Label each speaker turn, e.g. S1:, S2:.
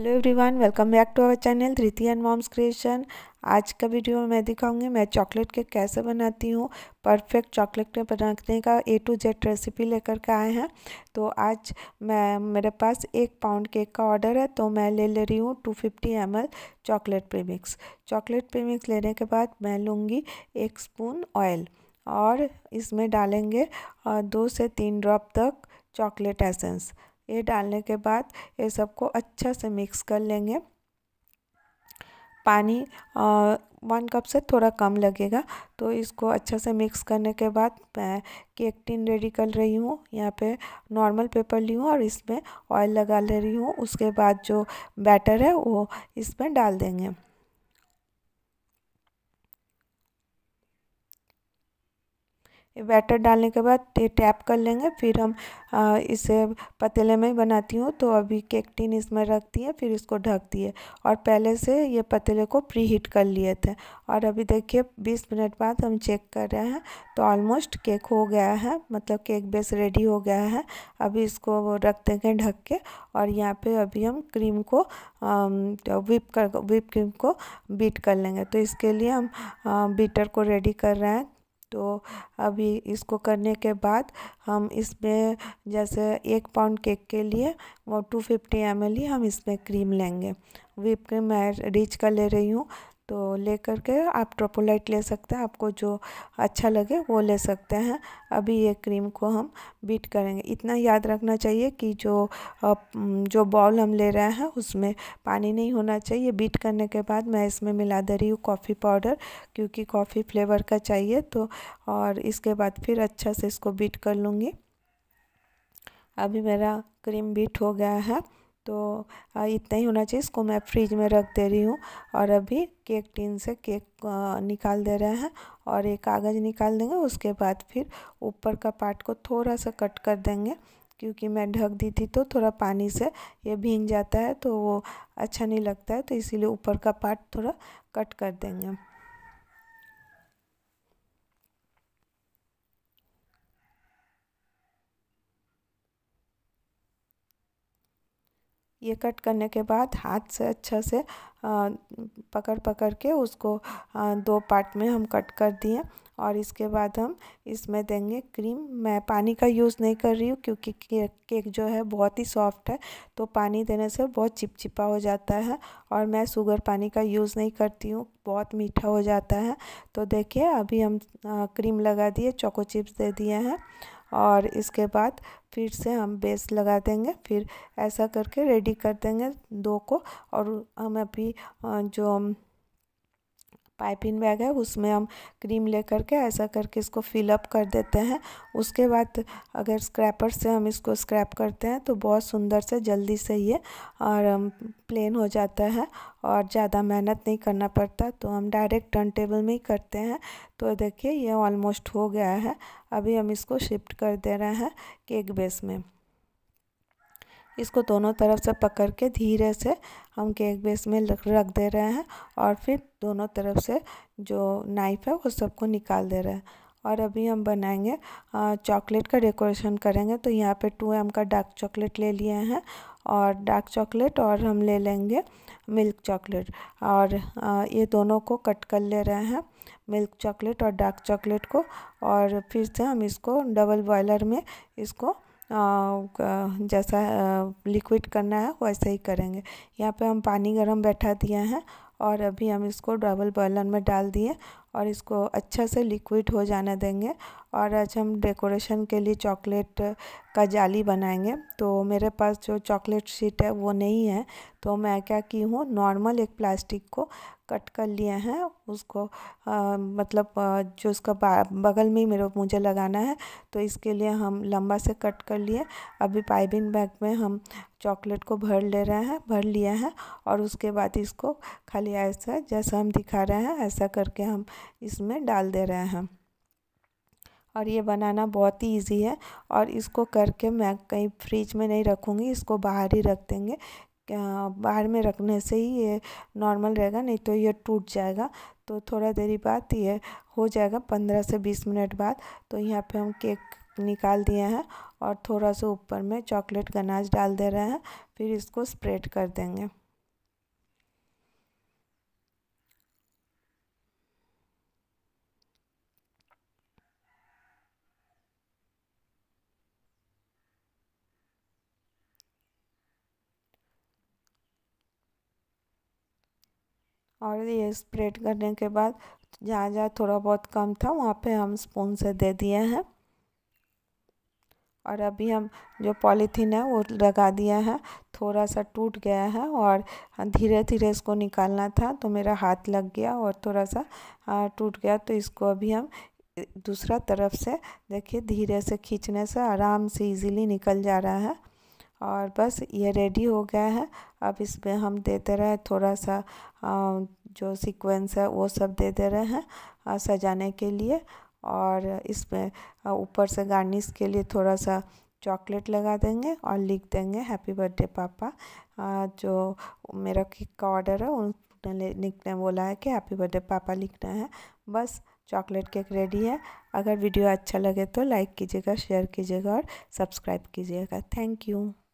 S1: hello everyone welcome back to our channel Dhriti and mom's creation आज का video में मैं दिखाऊंगी मैं चॉकलेट केक कैसे बनाती हूँ परफेक्ट चॉकलेट केक बनाने का ए टू जेड रेसिपी लेकर के आए हैं तो आज मैं मेरे पास एक पाउंड केक का ऑर्डर है तो मैं ले ले रही हूँ two fifty M L chocolate premix chocolate premix लेने के बाद मैं लूँगी एक स्पून ऑयल और इसमें डालेंगे दो से तीन ड्रॉप तक चॉकलेट एसेंस ये डालने के बाद ये सबको अच्छा से मिक्स कर लेंगे पानी वन कप से थोड़ा कम लगेगा तो इसको अच्छा से मिक्स करने के बाद मैं केक टिन रेडी कर रही हूँ यहाँ पे नॉर्मल पेपर ली हूँ और इसमें ऑयल लगा ले रही हूँ उसके बाद जो बैटर है वो इसमें डाल देंगे बैटर डालने के बाद टैप कर लेंगे फिर हम इसे पतीले में ही बनाती हूँ तो अभी केक टिन इसमें रख दिए फिर इसको ढक दिए और पहले से ये पतीले को प्री हीट कर लिए थे और अभी देखिए 20 मिनट बाद हम चेक कर रहे हैं तो ऑलमोस्ट केक हो गया है मतलब केक बेस रेडी हो गया है अभी इसको वो रख देंगे ढक के और यहाँ पर अभी हम क्रीम को विप कर विप क्रीम को बीट कर लेंगे तो इसके लिए हम बीटर को रेडी कर रहे हैं तो अभी इसको करने के बाद हम इसमें जैसे एक पाउंड केक के लिए वो टू फिफ्टी एम ही हम इसमें क्रीम लेंगे विप क्रीम मैं रिच का ले रही हूँ तो लेकर के आप ट्रोपोलाइट ले सकते हैं आपको जो अच्छा लगे वो ले सकते हैं अभी ये क्रीम को हम बीट करेंगे इतना याद रखना चाहिए कि जो जो बॉल हम ले रहे हैं उसमें पानी नहीं होना चाहिए बीट करने के बाद मैं इसमें मिला दे रही हूँ कॉफ़ी पाउडर क्योंकि कॉफ़ी फ्लेवर का चाहिए तो और इसके बाद फिर अच्छा से इसको बीट कर लूँगी अभी मेरा क्रीम बीट हो गया है तो इतना ही होना चाहिए इसको मैं फ्रिज में रख दे रही हूँ और अभी केक टिन से केक निकाल दे रहे हैं और एक कागज़ निकाल देंगे उसके बाद फिर ऊपर का पार्ट को थोड़ा सा कट कर देंगे क्योंकि मैं ढक दी थी तो थोड़ा पानी से ये भींग जाता है तो वो अच्छा नहीं लगता है तो इसीलिए ऊपर का पार्ट थोड़ा कट कर देंगे ये कट करने के बाद हाथ से अच्छा से पकड़ पकड़ के उसको दो पार्ट में हम कट कर दिए और इसके बाद हम इसमें देंगे क्रीम मैं पानी का यूज़ नहीं कर रही हूँ क्योंकि केक जो है बहुत ही सॉफ्ट है तो पानी देने से बहुत चिपचिपा हो जाता है और मैं शुगर पानी का यूज़ नहीं करती हूँ बहुत मीठा हो जाता है तो देखिए अभी हम क्रीम लगा दिए चोको चिप्स दे दिए हैं और इसके बाद फिर से हम बेस लगा देंगे फिर ऐसा करके रेडी कर देंगे दो को और हम अभी जो पाइपिंग बैग है उसमें हम क्रीम ले करके ऐसा करके इसको फिलअप कर देते हैं उसके बाद अगर स्क्रैपर से हम इसको स्क्रैप करते हैं तो बहुत सुंदर से जल्दी से ये और प्लेन हो जाता है और ज़्यादा मेहनत नहीं करना पड़ता तो हम डायरेक्ट टर्न टेबल में ही करते हैं तो देखिए ये ऑलमोस्ट हो गया है अभी हम इसको शिफ्ट कर दे रहे हैं केक बेस में इसको दोनों तरफ से पकड़ के धीरे से हम केक बेस में रख दे रहे हैं और फिर दोनों तरफ से जो नाइफ़ है वो सबको निकाल दे रहे हैं और अभी हम बनाएंगे चॉकलेट का डेकोरेशन करेंगे तो यहाँ पे टू एम का डार्क चॉकलेट ले लिए हैं और डार्क चॉकलेट और हम ले लेंगे मिल्क चॉकलेट और ये दोनों को कट कर ले रहे हैं मिल्क चॉकलेट और डार्क चॉकलेट को और फिर से हम इसको डबल बॉयलर में इसको जैसा लिक्विड करना है वैसे ही करेंगे यहाँ पे हम पानी गरम बैठा दिए हैं और अभी हम इसको डबल बर्लन में डाल दिए और इसको अच्छा से लिक्विड हो जाने देंगे और आज हम डेकोरेशन के लिए चॉकलेट का जाली बनाएंगे तो मेरे पास जो चॉकलेट शीट है वो नहीं है तो मैं क्या की हूँ नॉर्मल एक प्लास्टिक को कट कर लिए हैं उसको आ, मतलब जो उसका बगल में ही मेरे मुझे लगाना है तो इसके लिए हम लंबा से कट कर लिए अभी पाइपिंग बैग में हम चॉकलेट को भर ले रहे हैं भर लिया है और उसके बाद इसको खाली ऐसा जैसा हम दिखा रहे हैं ऐसा करके हम इसमें डाल दे रहे हैं और ये बनाना बहुत ही इजी है और इसको करके मैं कहीं फ्रिज में नहीं रखूँगी इसको बाहर ही रख देंगे बाहर में रखने से ही ये नॉर्मल रहेगा नहीं तो ये टूट जाएगा तो थोड़ा देरी बाद ये हो जाएगा पंद्रह से बीस मिनट बाद तो यहाँ पे हम केक निकाल दिए हैं और थोड़ा सा ऊपर में चॉकलेट गनाज डाल दे रहे हैं फिर इसको स्प्रेड कर देंगे और ये स्प्रेड करने के बाद जहाँ जहाँ थोड़ा बहुत कम था वहाँ पे हम स्पून से दे दिए हैं और अभी हम जो पॉलीथीन है वो लगा दिया है थोड़ा सा टूट गया है और धीरे धीरे इसको निकालना था तो मेरा हाथ लग गया और थोड़ा सा टूट गया तो इसको अभी हम दूसरा तरफ से देखिए धीरे से खींचने से आराम से इजीली निकल जा रहा है और बस ये रेडी हो गया है अब इसमें हम देते रहे थोड़ा सा जो सीक्वेंस है वो सब दे दे रहे हैं सजाने के लिए और इसमें ऊपर से गार्निश के लिए थोड़ा सा चॉकलेट लगा देंगे और लिख देंगे हैप्पी बर्थडे पापा जो मेरा केक का ऑर्डर है उन लिखने बोला है कि हैप्पी बर्थडे पापा लिखना है बस चॉकलेट केक रेडी है अगर वीडियो अच्छा लगे तो लाइक कीजिएगा शेयर कीजिएगा और सब्सक्राइब कीजिएगा थैंक यू